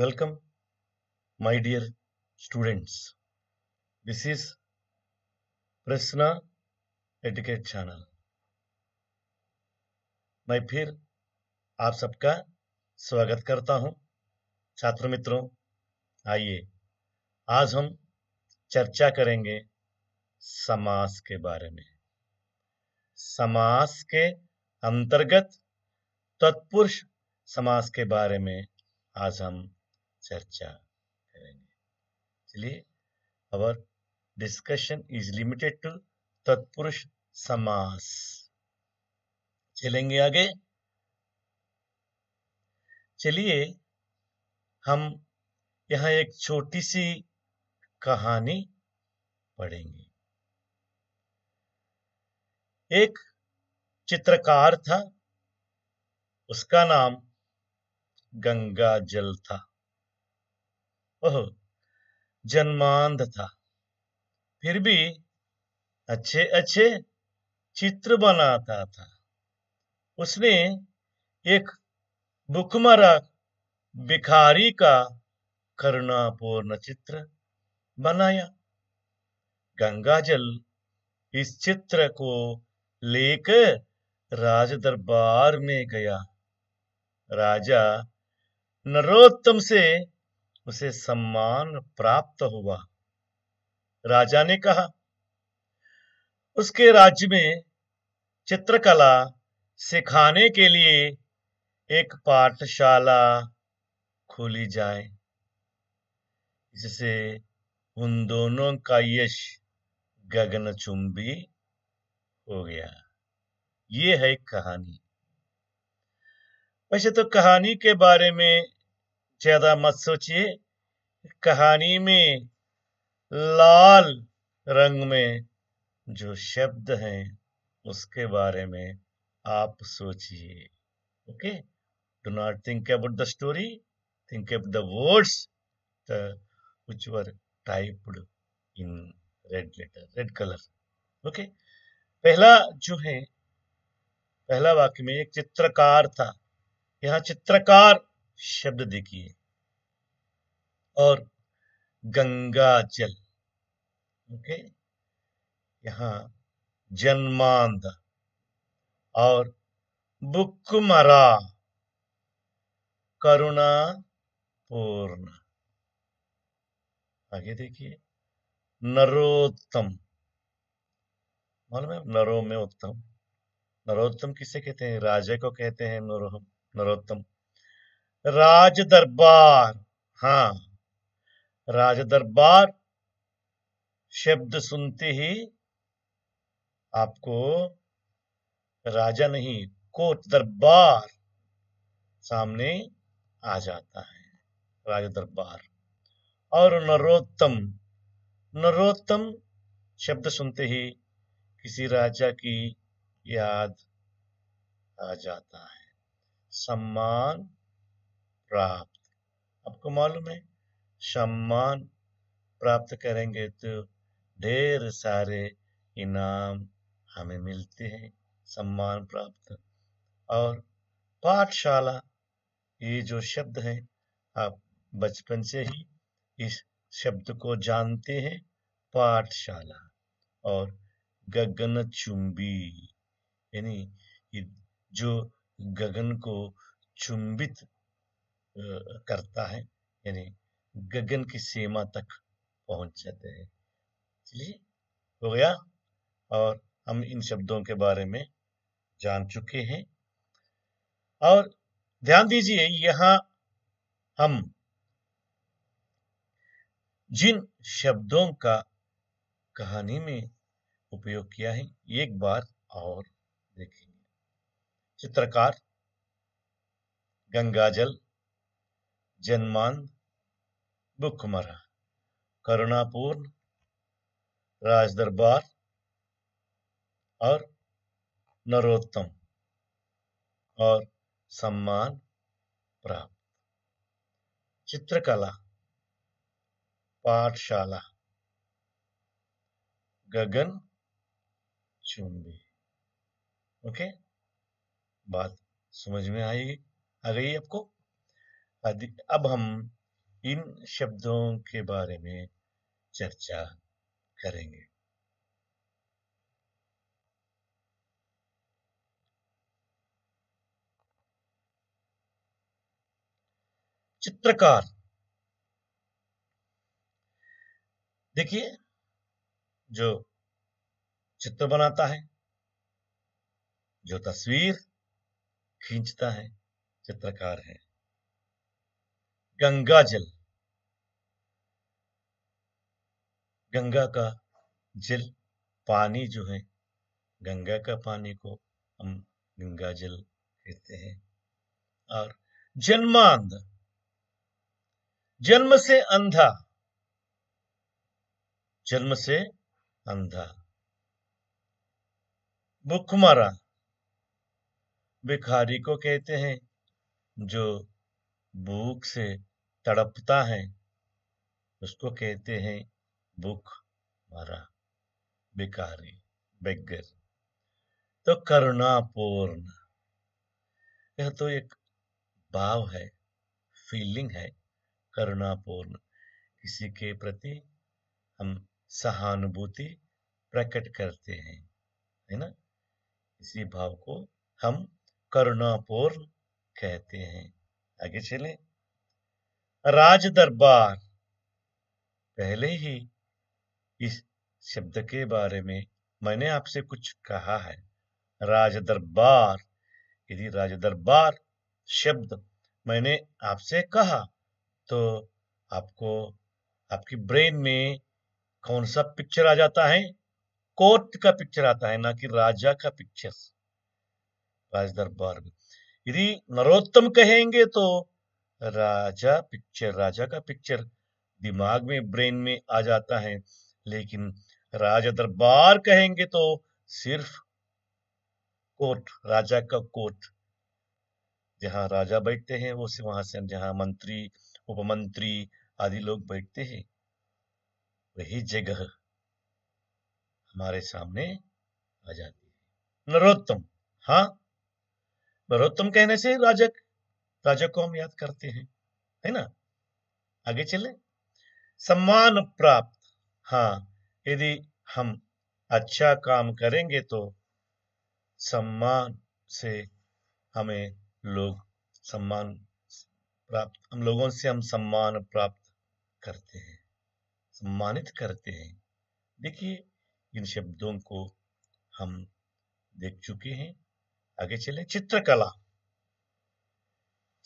Welcome, my dear students. This is Prasna Etiquette Channel. मैं फिर आप सबका स्वागत करता हूं छात्र मित्रों आइए आज हम चर्चा करेंगे समास के बारे में समास के अंतर्गत तत्पुरुष समास के बारे में आज हम चर्चा करेंगे इसलिए our discussion is limited to तत्पुरुष समास चलेंगे आगे चलिए हम यहां एक छोटी सी कहानी पढ़ेंगे एक चित्रकार था उसका नाम गंगा जल था वह जन्मांध था फिर भी अच्छे अच्छे चित्र बनाता था उसने एक भुखमरा भिखारी का करुणापूर्ण चित्र बनाया गंगाजल इस चित्र को लेकर राज दरबार में गया राजा नरोत्तम से उसे सम्मान प्राप्त हुआ राजा ने कहा उसके राज्य में चित्रकला सिखाने के लिए एक पाठशाला खोली जाए जिसे उन दोनों का यश गगनचुंबी हो गया ये है कहानी वैसे तो कहानी के बारे में ज़्यादा मत सोचिए कहानी में लाल रंग में जो शब्द हैं उसके बारे में आप सोचिए okay do not think about the story think of the words the, which in red letter red colour okay पहला जो है पहला वाक्य में एक चित्रकार था यहाँ चित्रकार शब्द देखिए और गंगा जल ओके यहां जन्मांत और मरा करुणा पूर्ण आगे देखिए नरोत्तम मालूम है नरो में उत्तम नरोत्तम किसे कहते हैं राजा को कहते हैं नरोहम नरोत्तम राज दरबार हाँ राज दरबार शब्द सुनते ही आपको राजा नहीं कोट दरबार सामने आ जाता है राज दरबार और नरोत्तम नरोत्तम शब्द सुनते ही किसी राजा की याद आ जाता है सम्मान प्राप्त आपको मालूम है सम्मान प्राप्त करेंगे तो ढेर सारे इनाम हमें मिलते हैं सम्मान प्राप्त और पाठशाला ये जो शब्द है आप बचपन से ही इस शब्द को जानते हैं पाठशाला और गगन चुंबी यानी जो गगन को चुंबित करता है यानी गगन की सीमा तक पहुंच जाते हैं चलिए हो गया और हम इन शब्दों के बारे में जान चुके हैं और ध्यान दीजिए यहां हम जिन शब्दों का कहानी में उपयोग किया है एक बार और देखेंगे चित्रकार गंगाजल जन्मान बुकमरा करुणापूर्ण राजदरबार और नरोत्तम और सम्मान प्राप्त चित्रकला पाठशाला गगन चुंबी ओके बात समझ में आई आ गई आपको अब हम इन शब्दों के बारे में चर्चा करेंगे चित्रकार देखिए जो चित्र बनाता है जो तस्वीर खींचता है चित्रकार है गंगा जल गंगा का जल पानी जो है गंगा का पानी को हम गंगा जल कहते हैं और जन्मांध जन्म से अंधा जन्म से अंधा भुखमरा भिखारी को कहते हैं जो भूख से तड़पता है उसको कहते हैं भूख मरा बेकारी बेगर तो करुणापूर्ण यह तो एक भाव है फीलिंग है करुणापूर्ण किसी के प्रति हम सहानुभूति प्रकट करते हैं है ना इसी भाव को हम करुणापूर्ण कहते हैं आगे चले राज दरबार पहले ही इस शब्द के बारे में मैंने आपसे कुछ कहा है राज दरबार यदि राज दरबार शब्द मैंने आपसे कहा तो आपको आपकी ब्रेन में कौन सा पिक्चर आ जाता है कोर्ट का पिक्चर आता है ना कि राजा का पिक्चर राज दरबार में यदि नरोत्तम कहेंगे तो राजा पिक्चर राजा का पिक्चर दिमाग में ब्रेन में आ जाता है लेकिन राजा दरबार कहेंगे तो सिर्फ कोर्ट राजा का कोर्ट जहां राजा बैठते हैं वो वहां से जहां मंत्री उपमंत्री आदि लोग बैठते हैं वही जगह हमारे सामने आ जाती है नरोत्तम हाँ नरोत्तम कहने से राजक राजक को हम याद करते हैं है ना आगे चले सम्मान प्राप्त हाँ यदि हम अच्छा काम करेंगे तो सम्मान से हमें लोग सम्मान प्राप्त हम लोगों से हम सम्मान प्राप्त करते हैं सम्मानित करते हैं देखिए इन शब्दों को हम देख चुके हैं आगे चले चित्रकला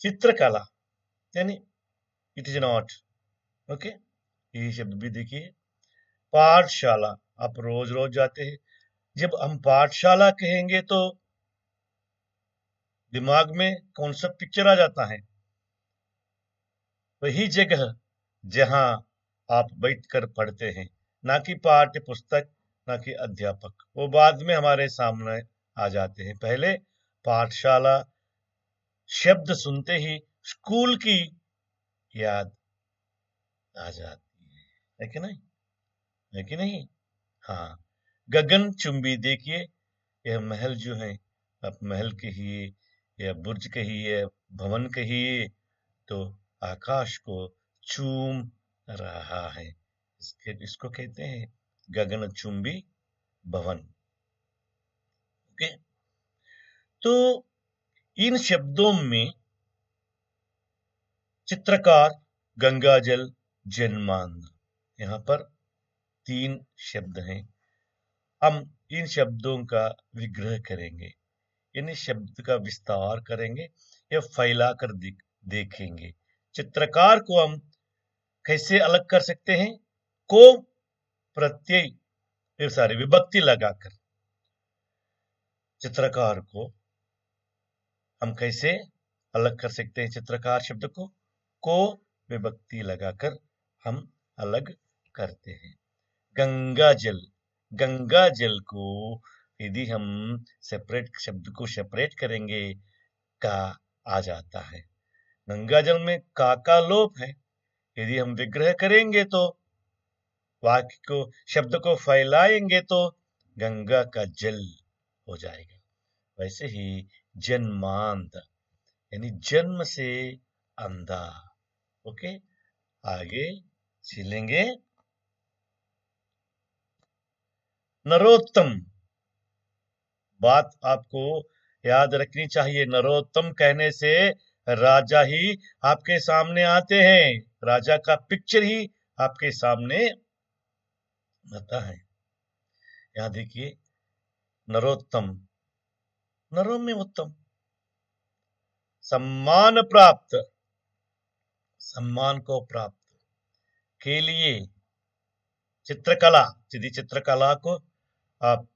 चित्रकला यानी इट इज नॉट ओके ये शब्द भी देखिए पाठशाला आप रोज रोज जाते हैं जब हम पाठशाला कहेंगे तो दिमाग में कौन सा पिक्चर आ जाता है वही जगह जहां आप बैठकर पढ़ते हैं ना कि पाठ्य पुस्तक ना कि अध्यापक वो बाद में हमारे सामने आ जाते हैं पहले पाठशाला शब्द सुनते ही स्कूल की याद आ जाती है है कि नहीं है कि नहीं हाँ गगन चुंबी देखिए यह महल जो है आप महल कहिए या बुर्ज कहिए भवन कहिए तो आकाश को चूम रहा है इसके इसको कहते हैं गगन चुंबी भवन ओके तो इन शब्दों में चित्रकार गंगाजल जन्मांध यहां पर तीन शब्द हैं हम इन शब्दों का विग्रह करेंगे इन शब्द का विस्तार करेंगे या फैला कर देखेंगे चित्रकार को हम कैसे अलग कर सकते हैं को प्रत्यय सॉरी विभक्ति लगाकर चित्रकार को हम कैसे अलग कर सकते हैं चित्रकार शब्द को को विभक्ति लगाकर हम अलग करते हैं गंगा जल गंगा जल को यदि हम सेपरेट शब्द को सेपरेट करेंगे का आ जाता है गंगा जल में का का लोप है यदि हम विग्रह करेंगे तो वाक्य को शब्द को फैलाएंगे तो गंगा का जल हो जाएगा वैसे ही जन्मांत यानी जन्म से अंधा ओके आगे छीलेंगे नरोत्तम बात आपको याद रखनी चाहिए नरोत्तम कहने से राजा ही आपके सामने आते हैं राजा का पिक्चर ही आपके सामने आता है यहां देखिए नरोत्तम नरो में उत्तम सम्मान प्राप्त सम्मान को प्राप्त के लिए चित्रकला यदि चित्रकला को आप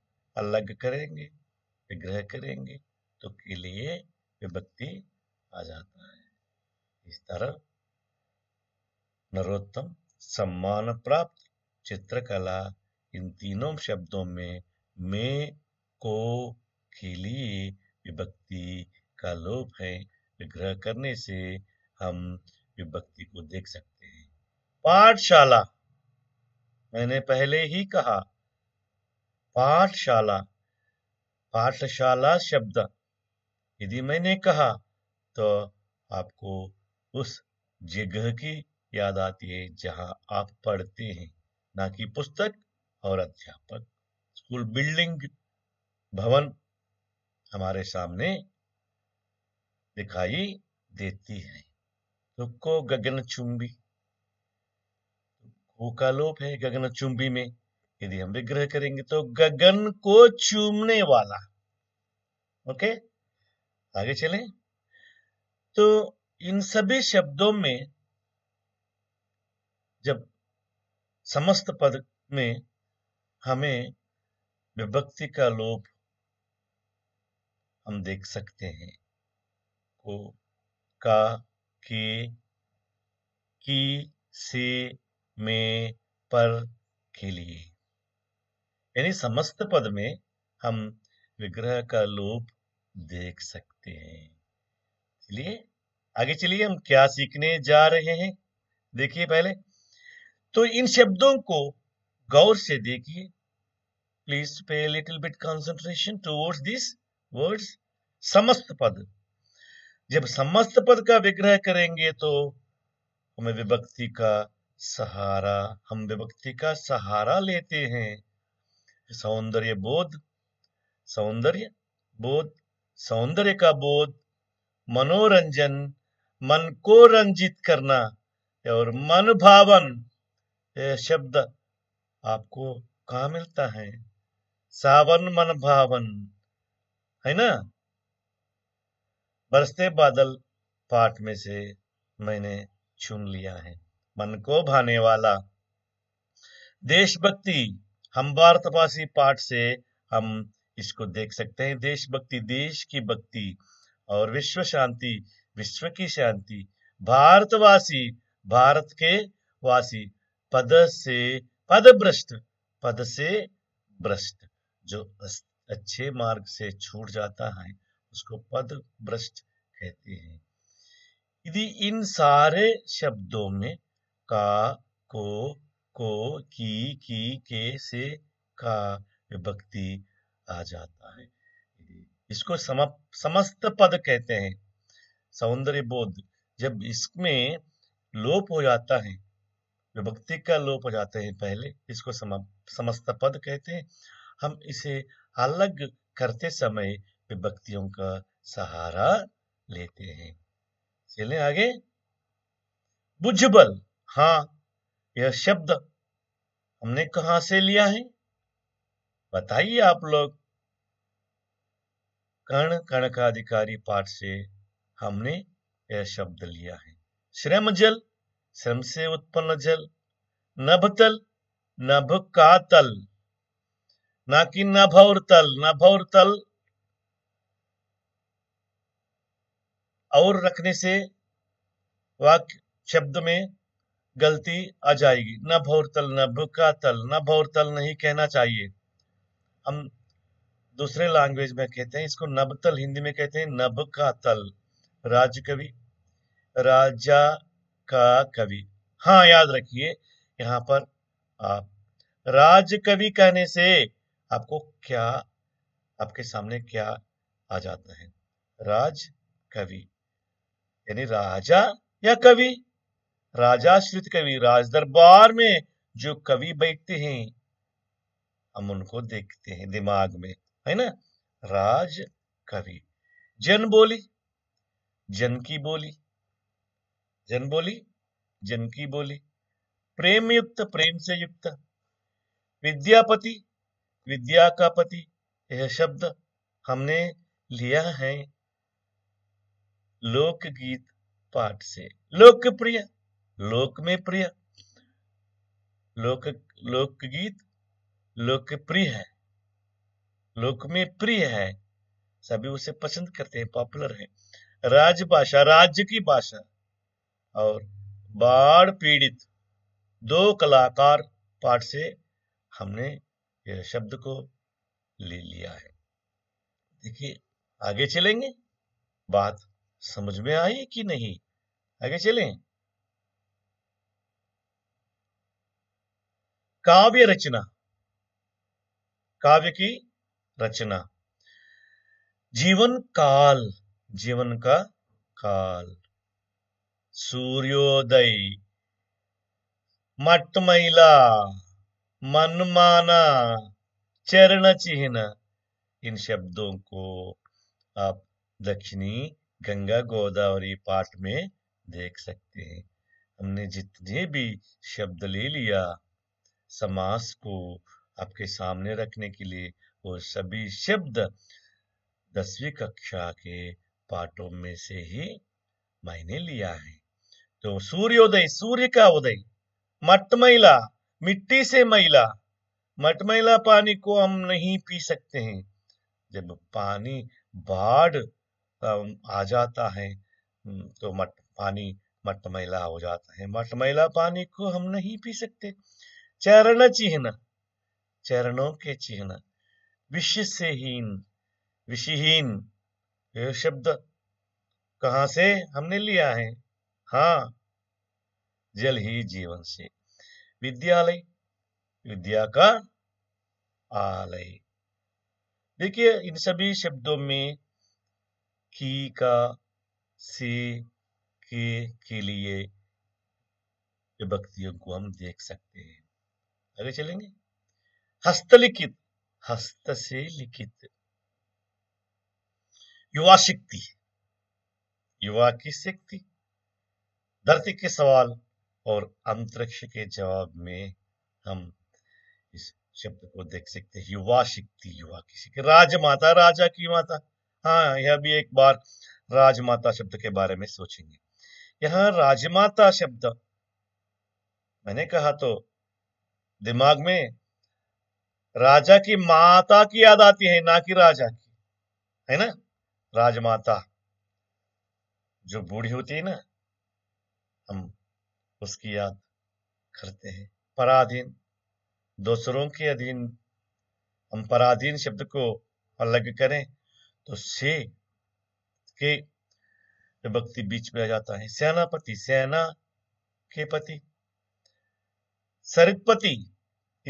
अलग करेंगे विग्रह करेंगे तो के लिए विभक्ति आ जाता है इस तरह नरोत्तम सम्मान प्राप्त चित्रकला इन तीनों शब्दों में में को के लिए विभक्ति का लोप है विग्रह करने से हम विभक्ति को देख सकते हैं पाठशाला मैंने पहले ही कहा पाठशाला पाठशाला शब्द यदि मैंने कहा तो आपको उस जगह की याद आती है जहां आप पढ़ते हैं ना कि पुस्तक और अध्यापक स्कूल बिल्डिंग भवन हमारे सामने दिखाई देती है तो को चुंबी को का लोप है गगन चुंबी में यदि हम विग्रह करेंगे तो गगन को चूमने वाला ओके आगे चले तो इन सभी शब्दों में जब समस्त पद में हमें विभक्ति का लोप हम देख सकते हैं को का के की से में पर के लिए यानी समस्त पद में हम विग्रह का लोप देख सकते हैं चलिए आगे चलिए हम क्या सीखने जा रहे हैं देखिए पहले तो इन शब्दों को गौर से देखिए please pay little bit concentration towards this words समस्त पद जब समस्त पद का विग्रह करेंगे तो हमें विभक्ति का सहारा हम विभक्ति का सहारा लेते हैं सौंदर्य बोध सौंदर्य बोध सौंदर्य का बोध मनोरंजन मन को रंजित करना और मन भावन यह शब्द आपको कहा मिलता है सावन मन भावन है ना बरसते बादल पाठ में से मैंने चुन लिया है मन को भाने वाला देशभक्ति हम भारतवासी पाठ से हम इसको देख सकते हैं देशभक्ति देश की भक्ति और विश्व शांति विश्व की शांति भारतवासी भारत के वासी पद से पद भ्रष्ट पद से भ्रष्ट जो अच्छे मार्ग से छूट जाता है उसको पद भ्रष्ट कहते हैं यदि इन सारे शब्दों में का को को की की के से का विभक्ति आ जाता है इसको सम, समस्त पद कहते हैं सौंदर्य बोध जब इसमें लोप हो जाता है विभक्ति का लोप हो जाते हैं पहले इसको सम, समस्त पद कहते हैं हम इसे अलग करते समय विभक्तियों का सहारा लेते हैं चले आगे बुझबल हाँ यह शब्द हमने कहा से लिया है बताइए आप लोग कर्ण कर्ण का अधिकारी पाठ से हमने यह शब्द लिया है श्रम जल श्रम से उत्पन्न जल नभतल नभ का तल ना कि नभ और तल और तल और रखने से वाक्य शब्द में गलती आ जाएगी न भौर तल नभ का तल न भौरतल तल नहीं कहना चाहिए हम दूसरे लैंग्वेज में कहते हैं इसको नभ तल हिंदी में कहते हैं नभ का तल राज कवि राजा का कवि हाँ याद रखिए यहाँ पर आप राज कवि कहने से आपको क्या आपके सामने क्या आ जाता है राज कवि यानी राजा या कवि राजा श्रित कवि राज दरबार में जो कवि बैठते हैं हम उनको देखते हैं दिमाग में है ना राज कवि जन बोली जन की बोली जन बोली जन की बोली प्रेम युक्त प्रेम से युक्त विद्यापति विद्या का पति यह शब्द हमने लिया है लोकगीत पाठ से लोकप्रिय लोक में प्रिय लोक लोकगीत लोकप्रिय है लोक में प्रिय है सभी उसे पसंद करते हैं पॉपुलर है राजभाषा राज्य की भाषा और बाढ़ पीड़ित दो कलाकार पाठ से हमने शब्द को ले लिया है देखिए आगे चलेंगे बात समझ में आई कि नहीं आगे चलें काव्य रचना काव्य की रचना जीवन काल जीवन का काल सूर्योदय मटमैला मनमाना चरण चिन्ह इन शब्दों को आप दक्षिणी गंगा गोदावरी पाठ में देख सकते हैं हमने जितने भी शब्द ले लिया समास को आपके सामने रखने के लिए वो सभी शब्द दसवीं कक्षा के पाठों में से ही मैंने लिया है तो सूर्योदय सूर्य का उदय मटमैला मिट्टी से मैला मटमैला पानी को हम नहीं पी सकते हैं जब पानी बाढ़ आ जाता है तो मट पानी मटमैला हो जाता है मटमैला पानी को हम नहीं पी सकते चरण चिन्ह चरणों के चिन्ह विश्व से हीन विषहीन यह शब्द कहा से हमने लिया है हाँ जल ही जीवन से विद्यालय विद्या का आलय देखिए इन सभी शब्दों में की का से के के लिए विभक्तियों को हम देख सकते हैं आगे चलेंगे हस्तलिखित हस्त से लिखित युवा शक्ति युवा की शक्ति धरती के सवाल और अंतरिक्ष के जवाब में हम इस शब्द को देख सकते हैं युवा शक्ति युवा किसी के राजमाता राजा की माता हाँ यह भी एक बार राजमाता शब्द के बारे में सोचेंगे यह राजमाता शब्द मैंने कहा तो दिमाग में राजा की माता की याद आती है ना कि राजा की है ना राजमाता जो बूढ़ी होती है ना हम उसकी याद करते हैं पराधीन दूसरों के अधीन हम पराधीन शब्द को अलग करें तो से के विभक्ति बीच में आ जाता है सेनापति सेना के पति सरपति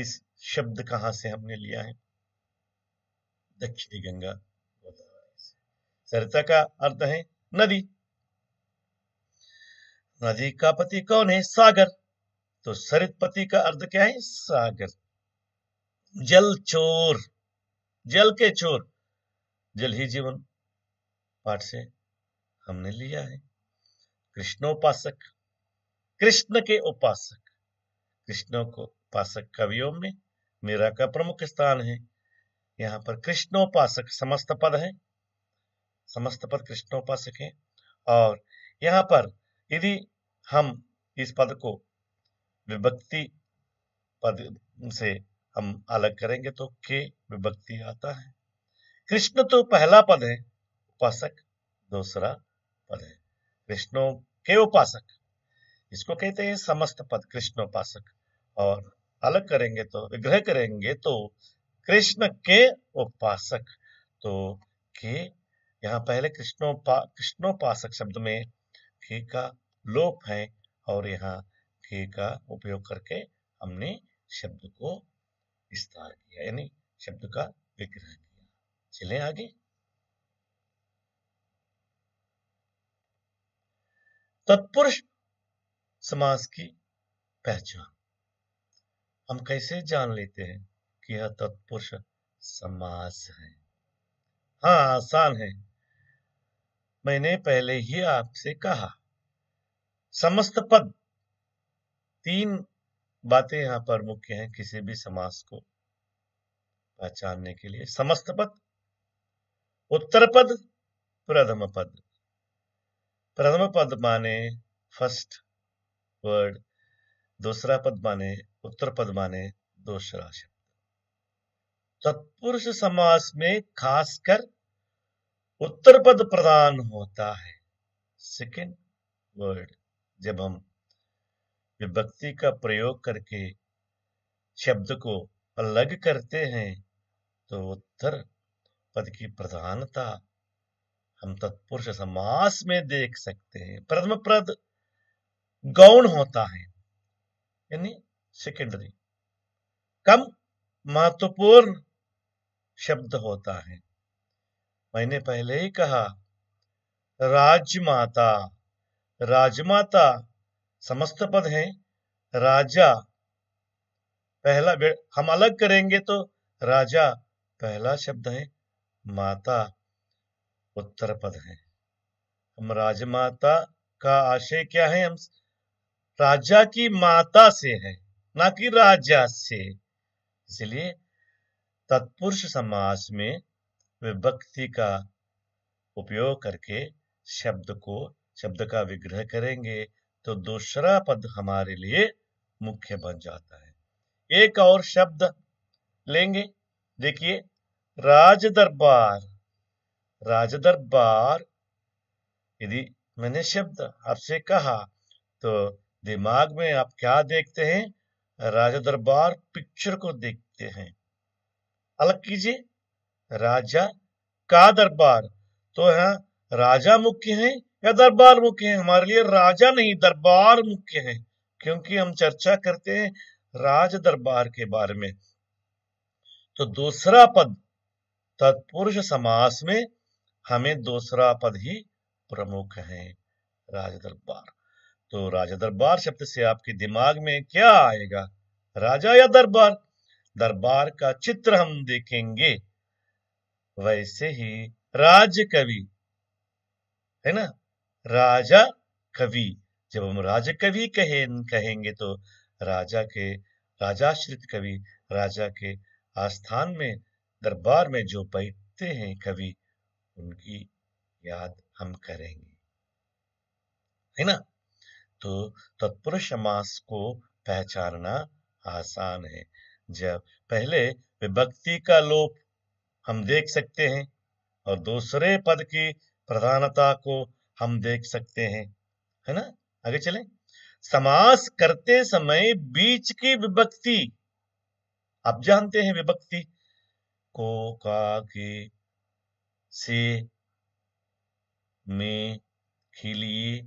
इस शब्द कहां से हमने लिया है दक्षिणी गंगा सरिता का अर्थ है नदी नदी का पति कौन है सागर तो सरित पति का अर्थ क्या है सागर जल चोर जल के चोर जल ही जीवन पाठ से हमने लिया है कृष्णोपासक कृष्ण के उपासक कृष्ण को उपासक कवियों में मेरा का प्रमुख स्थान है यहाँ पर कृष्णोपासक समस्त पद है समस्त पद कृष्णोपासक है और यहाँ पर यदि हम इस पद को विभक्ति पद से हम अलग करेंगे तो के विभक्ति आता है कृष्ण तो पहला पद है उपासक दूसरा पद है कृष्णो के उपासक इसको कहते हैं समस्त पद कृष्ण उपासक और अलग करेंगे तो विग्रह करेंगे तो कृष्ण के उपासक तो के यहाँ पहले कृष्णोपा कृष्णोपासक शब्द में के का लोप है और यहाँ के का उपयोग करके हमने शब्द को विस्तार किया यानी शब्द का विग्रह किया चले आगे तत्पुरुष समास की पहचान हम कैसे जान लेते हैं कि यह तत्पुरुष समास है हाँ आसान है मैंने पहले ही आपसे कहा समस्त पद तीन बातें यहां पर मुख्य हैं किसी भी समास को पहचानने के लिए समस्त पद उत्तर पद प्रथम पद प्रथम पद माने फर्स्ट वर्ड दूसरा पद माने उत्तर पद माने दूसरा शब्द तत्पुरुष समास में खासकर उत्तर पद प्रदान होता है सेकेंड वर्ड जब हम विभक्ति का प्रयोग करके शब्द को अलग करते हैं तो उत्तर पद की प्रधानता हम तत्पुरुष समास में देख सकते हैं प्रथम प्रद गौण होता है यानी सेकेंडरी कम महत्वपूर्ण शब्द होता है मैंने पहले ही कहा राजमाता राजमाता समस्त पद है राजा पहला हम अलग करेंगे तो राजा पहला शब्द है माता उत्तर पद है हम राजमाता का आशय क्या है हम राजा की माता से है ना कि राजा से इसलिए तत्पुरुष समास में विभक्ति का उपयोग करके शब्द को शब्द का विग्रह करेंगे तो दूसरा पद हमारे लिए मुख्य बन जाता है एक और शब्द लेंगे देखिए राज दरबार राज दरबार यदि मैंने शब्द आपसे कहा तो दिमाग में आप क्या देखते हैं राज दरबार पिक्चर को देखते हैं अलग कीजिए राजा का दरबार तो यहाँ राजा मुख्य है या दरबार मुख्य है हमारे लिए राजा नहीं दरबार मुख्य है क्योंकि हम चर्चा करते हैं राज दरबार के बारे में तो दूसरा पद तत्पुरुष समास में हमें दूसरा पद ही प्रमुख है राज दरबार तो राज दरबार शब्द से आपके दिमाग में क्या आएगा राजा या दरबार दरबार का चित्र हम देखेंगे वैसे ही राज्य कवि है ना राजा कवि जब हम राजा कवि कहे कहेंगे तो राजा के राजाश्रित कवि राजा के आस्थान में दरबार में जो बैठते हैं कवि उनकी याद हम करेंगे है ना तो तत्पुरुष समास को पहचानना आसान है जब पहले विभक्ति का लोप हम देख सकते हैं और दूसरे पद की प्रधानता को हम देख सकते हैं है ना आगे चले समास करते समय बीच की विभक्ति आप जानते हैं विभक्ति को का के से में के लिए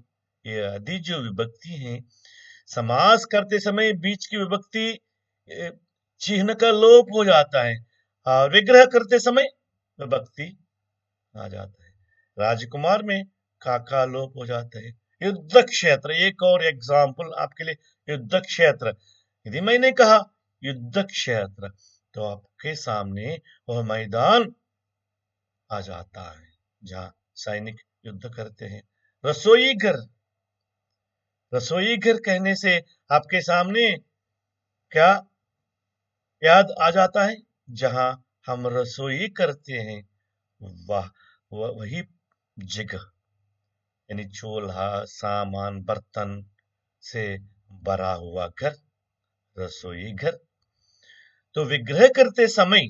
आदि जो विभक्ति है समास करते समय बीच की विभक्ति चिन्ह का लोप हो जाता है और विग्रह करते समय विभक्ति आ जाता है राजकुमार में काका लोप हो जाते हैं युद्ध क्षेत्र एक और एग्जाम्पल आपके लिए युद्ध क्षेत्र यदि मैंने कहा युद्ध क्षेत्र तो आपके सामने वह मैदान आ जाता है जहां सैनिक युद्ध करते हैं रसोई घर रसोई घर कहने से आपके सामने क्या याद आ जाता है जहां हम रसोई करते हैं वह वही जगह यानी चूल्हा सामान बर्तन से भरा हुआ घर रसोई घर तो विग्रह करते समय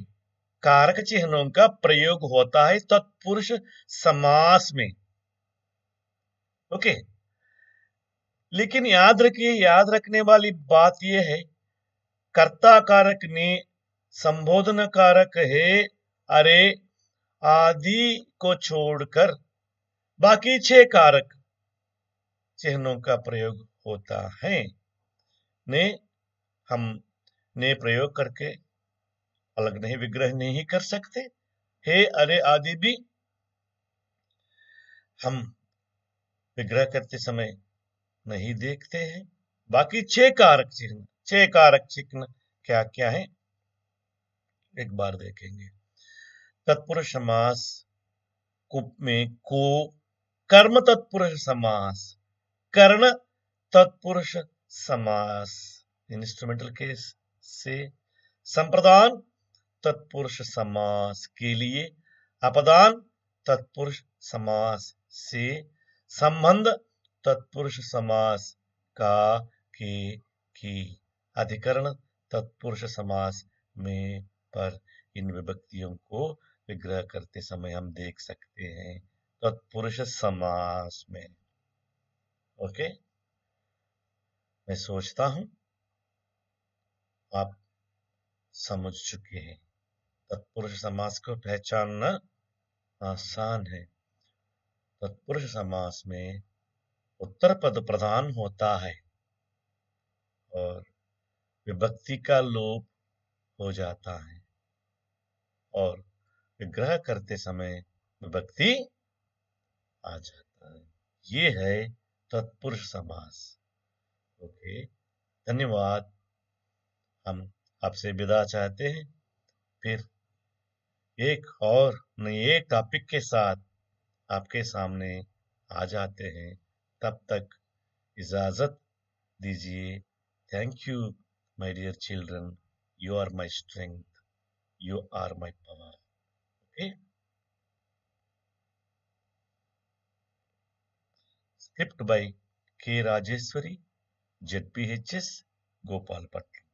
कारक चिन्हों का प्रयोग होता है तत्पुरुष समास में ओके लेकिन याद रखिए याद रखने वाली बात यह है कर्ता कारक ने संबोधन कारक है अरे आदि को छोड़कर बाकी छह कारक चिन्हों का प्रयोग होता है ने हम ने प्रयोग करके अलग नहीं विग्रह नहीं कर सकते हे अरे आदि भी हम विग्रह करते समय नहीं देखते हैं बाकी छह कारक चिन्ह छह कारक चिन्ह क्या क्या है एक बार देखेंगे तत्पुरुष समास में को कर्म तत्पुरुष समास कर्ण तत्पुरुष समास इंस्ट्रूमेंटल केस से संप्रदान तत्पुरुष समास के लिए अपदान तत्पुरुष समास से संबंध तत्पुरुष समास का के की अधिकरण तत्पुरुष समास में पर इन विभक्तियों को विग्रह करते समय हम देख सकते हैं तत्पुरुष समास में ओके मैं सोचता हूं आप समझ चुके हैं तत्पुरुष समास को पहचानना आसान है तत्पुरुष समास में उत्तर पद प्रधान होता है और विभक्ति का लोप हो जाता है और विग्रह करते समय विभक्ति आ जाता है ये है तत्पुरुष समास ओके धन्यवाद हम आपसे विदा चाहते हैं फिर एक और नए टॉपिक के साथ आपके सामने आ जाते हैं तब तक इजाज़त दीजिए thank you dear children you are my strength you are my power okay okay tipped by K. Rajeswari, ZPHS, Gopal Patel.